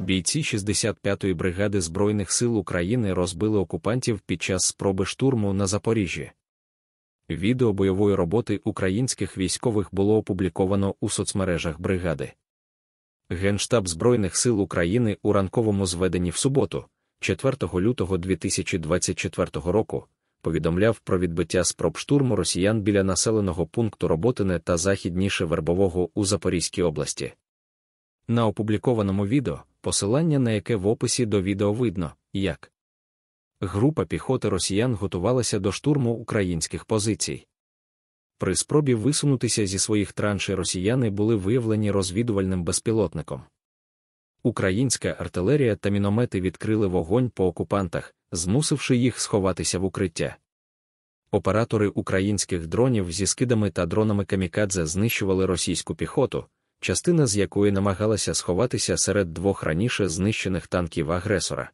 Бійці 65-ї бригади Збройних сил України розбили окупантів під час спроби штурму на Запоріжжі. Відео бойової роботи українських військових було опубліковано у соцмережах бригади. Генштаб Збройних сил України у ранковому зведенні в суботу, 4 лютого 2024 року, повідомляв про відбиття спроб штурму росіян біля населеного пункту Роботине та західніше Вербового у Запорізькій області. На опублікованому відео посилання на яке в описі до відео видно, як група піхоти росіян готувалася до штурму українських позицій. При спробі висунутися зі своїх траншей росіяни були виявлені розвідувальним безпілотником. Українська артилерія та міномети відкрили вогонь по окупантах, змусивши їх сховатися в укриття. Оператори українських дронів зі скидами та дронами камікадзе знищували російську піхоту, частина з якої намагалася сховатися серед двох раніше знищених танків агресора.